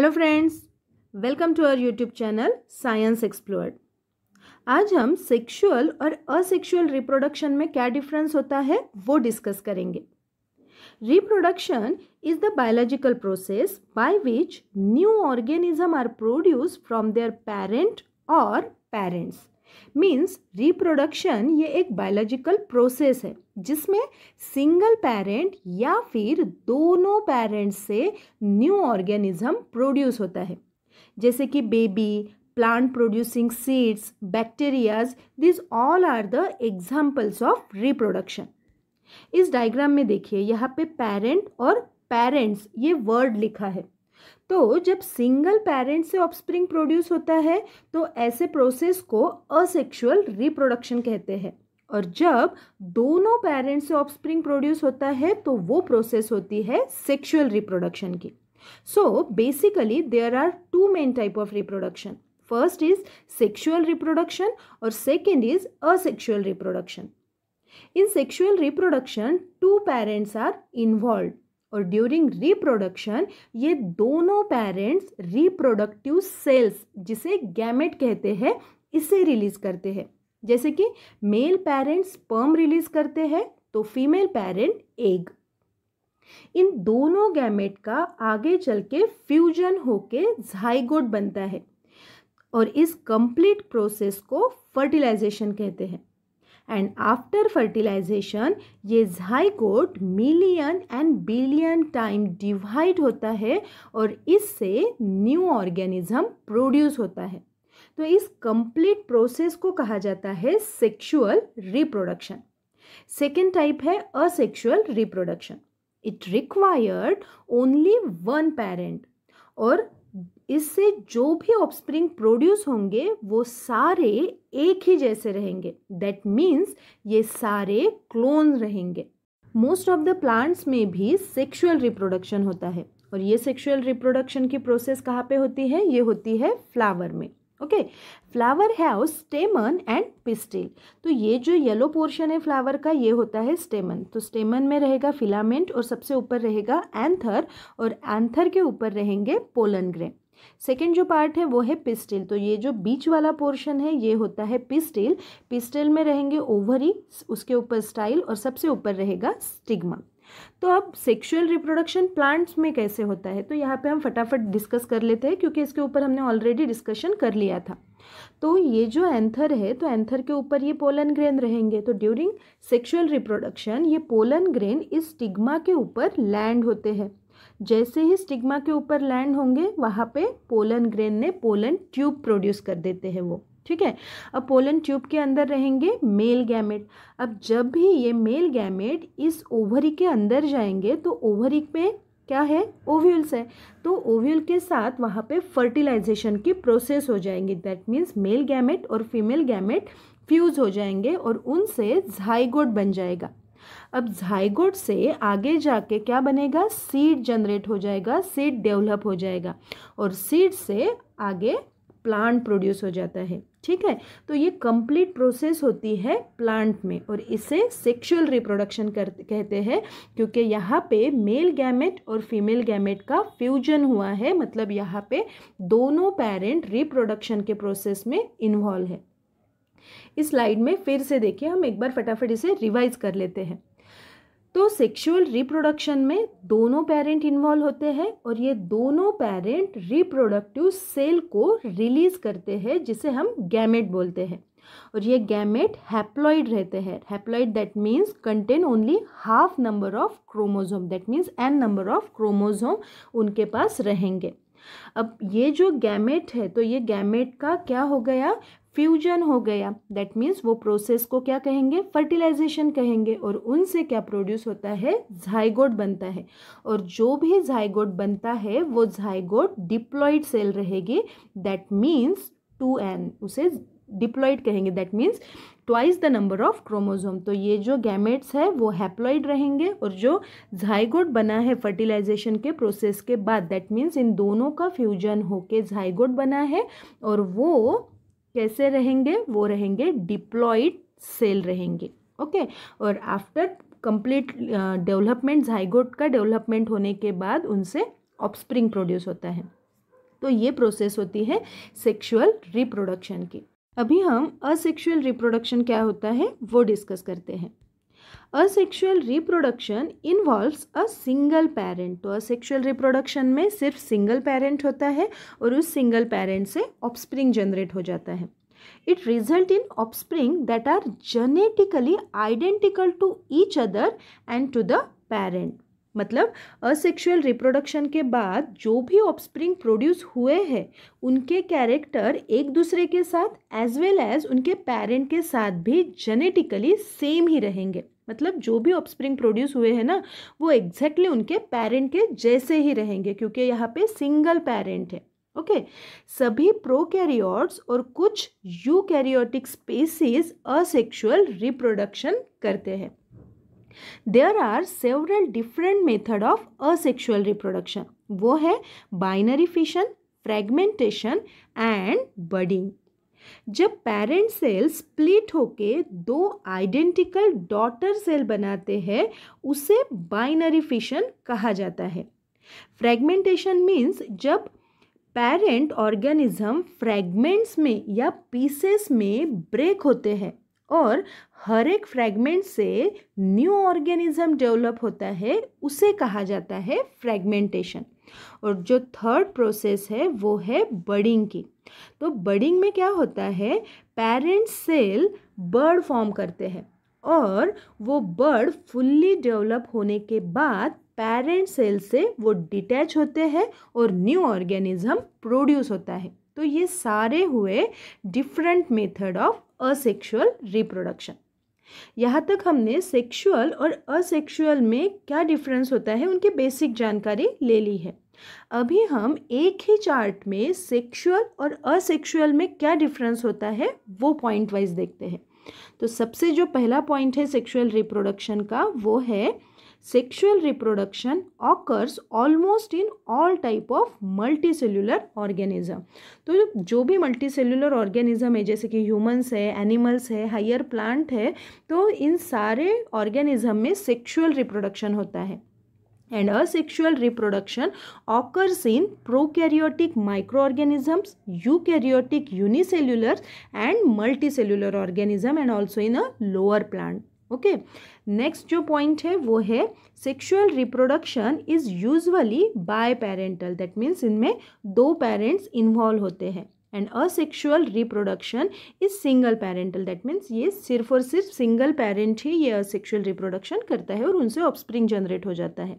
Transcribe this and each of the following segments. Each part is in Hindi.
hello friends welcome to our YouTube channel science explored आज हम सेक्सुअल और असेक्सुअल रिप्रोडक्शन में क्या डिफरेंस होता है वो डिस्कस करेंगे reproduction is the biological process by which new organism are produce from their parent और पेरेंट्स मीन्स रिप्रोडक्शन ये एक बायोलॉजिकल प्रोसेस है जिसमें सिंगल पेरेंट या फिर दोनों पेरेंट्स से न्यू ऑर्गेनिज्म प्रोड्यूस होता है जैसे कि baby plant producing seeds bacterias this all are the examples of reproduction इस डायग्राम में देखिए यहाँ पे पेरेंट और पेरेंट्स ये वर्ड लिखा है तो जब सिंगल पेरेंट से ऑफस्प्रिंग प्रोड्यूस होता है तो ऐसे प्रोसेस को असेक्सुअल रिप्रोडक्शन कहते हैं और जब दोनों पेरेंट्स से ऑफस्प्रिंग प्रोड्यूस होता है तो वो प्रोसेस होती है सेक्सुअल रिप्रोडक्शन की so basically there are two main type of reproduction first is sexual reproduction और second is asexual reproduction in sexual reproduction two parents are involve और ड्यूरिंग रिप्रोडक्शन ये दोनों पेरेंट्स रिप्रोडक्टिव सेल्स जिसे गैमेट कहते हैं इसे रिलीज करते हैं जैसे कि मेल पेरेंट्स स्पर्म रिलीज करते हैं तो फीमेल पेरेंट एग इन दोनों गैमेट का आगे चल के फ्यूजन होके झाइगोड बनता है और इस कंप्लीट प्रोसेस को फर्टिलाइजेशन कहते हैं एंड आफ्टर फर्टिलाइजेशन ये zygote million and billion time divide होता है और इससे न्यू ऑर्गेनिज्म प्रोड्यूस होता है तो इस कंप्लीट प्रोसेस को कहा जाता है सेक्सुअल रिप्रोडक्शन सेकेंड टाइप है asexual reproduction it required only one parent और इससे जो भी ऑफस्प्रिंग प्रोड्यूस होंगे वो सारे एक ही जैसे रहेंगे दैट मीन्स ये सारे क्लोन रहेंगे मोस्ट ऑफ द प्लांट्स में भी सेक्सुअल रिप्रोडक्शन होता है और ये सेक्सुअल रिप्रोडक्शन की प्रोसेस कहाँ पे होती है ये होती है फ्लावर में okay flower have stamen and pistil तो ये जो येलो पोर्शन है फ्लावर का ये होता है स्टेमन तो स्टेमन में रहेगा फिलामेंट और सबसे ऊपर रहेगा एंथर और एंथर के ऊपर रहेंगे पोलन ग्रेन सेकेंड जो पार्ट है वो है पिस्टिल तो ये जो बीच वाला पोर्शन है ये होता है पिस्टिल पिस्टिल में रहेंगे ओवरी उसके ऊपर स्टाइल और सबसे ऊपर रहेगा स्टिग्मा तो अब सेक्सुअल रिप्रोडक्शन प्लांट्स में कैसे होता है तो यहाँ पे हम फटाफट डिस्कस कर लेते हैं क्योंकि इसके ऊपर हमने ऑलरेडी डिस्कशन कर लिया था तो ये जो एंथर है तो एंथर के ऊपर ये पोलन ग्रेन रहेंगे तो ड्यूरिंग सेक्सुअल रिप्रोडक्शन ये पोलन ग्रेन इस स्टिग्मा के ऊपर लैंड होते हैं जैसे ही स्टिग्मा के ऊपर लैंड होंगे वहाँ पे पोलन ग्रेन ने पोलन ट्यूब प्रोड्यूस कर देते हैं वो ठीक है अब पोलन ट्यूब के अंदर रहेंगे मेल गैमेट अब जब भी ये मेल गैमेट इस ओवरी के अंदर जाएंगे तो ओवरी पे क्या है ओव्यूल्स है तो ओव्यूल के साथ वहाँ पे फर्टिलाइजेशन की प्रोसेस हो जाएंगी दैट मीन्स मेल गैमेट और फीमेल गैमेट फ्यूज़ हो जाएंगे और उनसे झाइगोड बन जाएगा अब झाइगोड से आगे जाके क्या बनेगा सीड जनरेट हो जाएगा सीड डेवलप हो जाएगा और सीड से आगे प्लांट प्रोड्यूस हो जाता है ठीक है तो ये कंप्लीट प्रोसेस होती है प्लांट में और इसे सेक्सुअल रिप्रोडक्शन कर कहते हैं क्योंकि यहाँ पे मेल गैमेट और फीमेल गैमेट का फ्यूजन हुआ है मतलब यहाँ पे दोनों पेरेंट रिप्रोडक्शन के प्रोसेस में इन्वॉल्व है इस स्लाइड में फिर से देखिए हम एक बार फटाफट इसे रिवाइज कर लेते हैं तो सेक्सुअल रिप्रोडक्शन में दोनों पेरेंट इन्वॉल्व होते हैं और ये दोनों पेरेंट रिप्रोडक्टिव सेल को रिलीज करते हैं जिसे हम गैमेट बोलते हैं और ये गैमेट हैप्लॉइड रहते हैं haploid that means contain only half number of chromosome that means N number of chromosome उनके पास रहेंगे अब ये जो गैमेट है तो ये गैमेट का क्या हो गया फ्यूजन हो गया दैट मीन्स वो प्रोसेस को क्या कहेंगे फर्टिलाइजेशन कहेंगे और उनसे क्या प्रोड्यूस होता है झाइगोड बनता है और जो भी झाइगोड बनता है वो झाइगोड डिप्लॉयड सेल रहेगी दैट मीन्स टू एन उसे डिप्लॉइड कहेंगे that means twice the number of chromosome तो ये जो गैमेट्स है वो हैप्लॉइड रहेंगे और जो झाइगोड बना है फर्टिलाइजेशन के प्रोसेस के बाद दैट मीन्स इन दोनों का फ्यूजन होके झाइगोड बना है और वो कैसे रहेंगे वो रहेंगे डिप्लॉयड सेल रहेंगे ओके और आफ्टर कंप्लीट डेवलपमेंट जाइगोट का डेवलपमेंट होने के बाद उनसे ऑफस्प्रिंग प्रोड्यूस होता है तो ये प्रोसेस होती है सेक्सुअल रिप्रोडक्शन की अभी हम असेक्सुअल रिप्रोडक्शन क्या होता है वो डिस्कस करते हैं asexual reproduction involves a single parent तो असेक्शुअल रिप्रोडक्शन में सिर्फ सिंगल पेरेंट होता है और उस सिंगल पेरेंट से ऑफस्प्रिंग जनरेट हो जाता है it result in offspring that are genetically identical to each other and to the parent मतलब असेक्शुअल रिप्रोडक्शन के बाद जो भी ऑफस्प्रिंग प्रोड्यूस हुए हैं उनके कैरेक्टर एक दूसरे के साथ एज वेल एज उनके पेरेंट के साथ भी जेनेटिकली सेम ही रहेंगे मतलब जो भी ऑफस्प्रिंग प्रोड्यूस हुए हैं ना वो एग्जैक्टली उनके पेरेंट के जैसे ही रहेंगे क्योंकि यहाँ पे सिंगल पेरेंट है ओके सभी प्रोकैरियोट्स और कुछ यूकैरियोटिक स्पेसीज असेक्सुअल रिप्रोडक्शन करते हैं there are several different method of asexual reproduction वो है binary fission fragmentation and budding जब पेरेंट सेल स्प्लिट होके दो आइडेंटिकल डॉटर सेल बनाते हैं उसे बाइनरी फिशन कहा जाता है फ्रेगमेंटेशन मीन्स जब पेरेंट ऑर्गेनिज्म फ्रेगमेंट्स में या पीसेस में ब्रेक होते हैं और हर एक फ्रेगमेंट से न्यू ऑर्गेनिज्म डेवलप होता है उसे कहा जाता है फ्रैगमेंटेशन और जो थर्ड प्रोसेस है वो है बडिंग की तो बडिंग में क्या होता है पेरेंट सेल बर्ड फॉर्म करते हैं और वो बर्ड फुल्ली डेवलप होने के बाद पेरेंट सेल से वो डिटैच होते हैं और न्यू ऑर्गेनिज्म प्रोड्यूस होता है तो ये सारे हुए different method of asexual reproduction यहाँ तक हमने सेक्सुअल और असेक्सुअल में क्या डिफरेंस होता है उनकी बेसिक जानकारी ले ली है अभी हम एक ही चार्ट में सेक्सुअल और असेक्सुअल में क्या डिफरेंस होता है वो पॉइंट वाइज देखते हैं तो सबसे जो पहला पॉइंट है सेक्सुअल रिप्रोडक्शन का वो है sexual reproduction occurs almost in all type of multicellular organism तो जो भी multicellular organism है जैसे कि humans है animals है higher plant है तो इन सारे organism में sexual reproduction होता है and asexual reproduction occurs in prokaryotic microorganisms eukaryotic unicellular and multicellular organism and also in a lower plant okay next जो पॉइंट है वो है sexual reproduction is usually biparental that means इनमें दो पेरेंट्स इन्वॉल्व होते हैं and sexual reproduction is single parental that means ये सिर्फ और सिर्फ सिंगल पेरेंट ही ये असेक्शुअल रिप्रोडक्शन करता है और उनसे ऑफस्प्रिंग जनरेट हो जाता है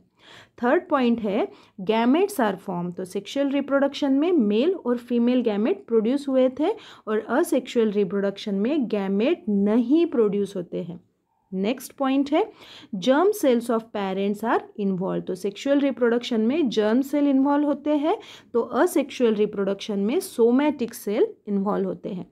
थर्ड पॉइंट है गैमेट्स आर फॉर्म तो सेक्शुअल रिप्रोडक्शन में मेल और फीमेल गैमेट प्रोड्यूस हुए थे और असेक्शुअल रिप्रोडक्शन में गैमेट नहीं प्रोड्यूस होते हैं नेक्स्ट पॉइंट है germ cells of parents are involve तो सेक्सुअल रिप्रोडक्शन में जर्म सेल इन्वॉल्व होते हैं तो असेक्सुअल रिप्रोडक्शन में सोमैटिक सेल इन्वॉल्व होते हैं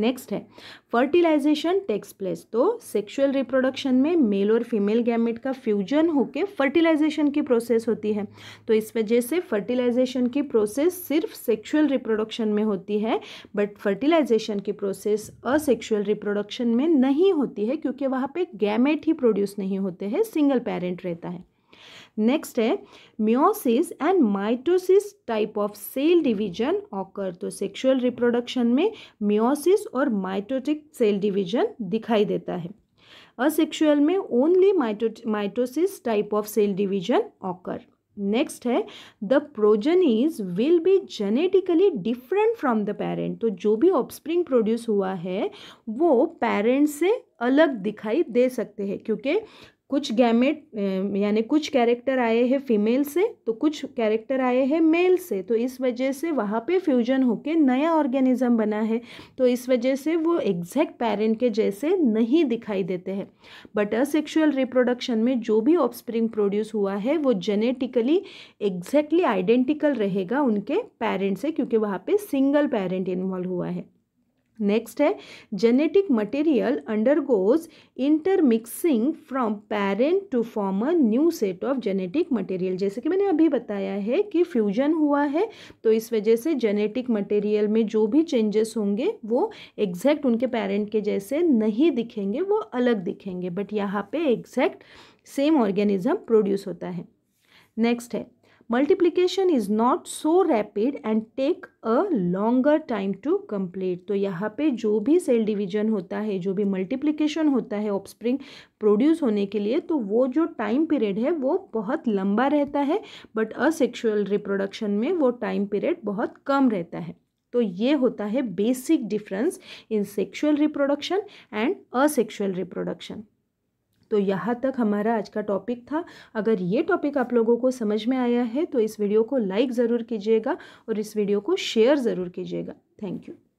नेक्स्ट है फर्टिलाइजेशन टेक्स प्लेस तो सेक्सुअल रिप्रोडक्शन में मेल और फीमेल गैमेट का फ्यूजन होकर फर्टिलाइजेशन की प्रोसेस होती है तो इस वजह से फर्टिलाइजेशन की प्रोसेस सिर्फ सेक्सुअल रिप्रोडक्शन में होती है बट फर्टिलाइजेशन की प्रोसेस असेक्सुअल रिप्रोडक्शन में नहीं होती है क्योंकि वहाँ पे गैमेट ही प्रोड्यूस नहीं होते हैं सिंगल पेरेंट रहता है नेक्स्ट है meiosis and mitosis type of cell division occur तो सेक्सुअल रिप्रोडक्शन में म्योसिस और माइटोटिक सेल डिवीजन दिखाई देता है असेक्सुअल में only mito mitosis type of cell division occur next है the progenies will be genetically different from the parent तो जो भी ऑफस्प्रिंग प्रोड्यूस हुआ है वो पेरेंट से अलग दिखाई दे सकते हैं क्योंकि कुछ गैमेट यानी कुछ कैरेक्टर आए हैं फीमेल से तो कुछ कैरेक्टर आए हैं मेल से तो इस वजह से वहाँ पे फ्यूजन होके नया ऑर्गेनिज्म बना है तो इस वजह से वो एग्जैक्ट पेरेंट के जैसे नहीं दिखाई देते हैं बट असेक्शुअल रिप्रोडक्शन में जो भी ऑफस्प्रिंग प्रोड्यूस हुआ है वो जेनेटिकली एग्जैक्टली आइडेंटिकल रहेगा उनके पेरेंट से क्योंकि वहाँ पर सिंगल पेरेंट इन्वॉल्व हुआ है नेक्स्ट है genetic material undergoes intermixing from parent to form a new set of genetic material जैसे कि मैंने अभी बताया है कि फ्यूजन हुआ है तो इस वजह से जेनेटिक मटेरियल में जो भी चेंजेस होंगे वो एग्जैक्ट उनके पेरेंट के जैसे नहीं दिखेंगे वो अलग दिखेंगे बट यहाँ पे एग्जैक्ट सेम ऑर्गेनिज्म प्रोड्यूस होता है नेक्स्ट है multiplication is not so rapid and take a longer time to complete तो यहाँ पे जो भी सेल डिवीजन होता है जो भी मल्टीप्लीकेशन होता है ऑफस्प्रिंग प्रोड्यूस होने के लिए तो वो जो टाइम पीरियड है वो बहुत लंबा रहता है बट असेक्शुअल रिप्रोडक्शन में वो टाइम पीरियड बहुत कम रहता है तो ये होता है basic difference in sexual reproduction and asexual reproduction तो यहाँ तक हमारा आज का टॉपिक था अगर ये टॉपिक आप लोगों को समझ में आया है तो इस वीडियो को लाइक ज़रूर कीजिएगा और इस वीडियो को शेयर ज़रूर कीजिएगा थैंक यू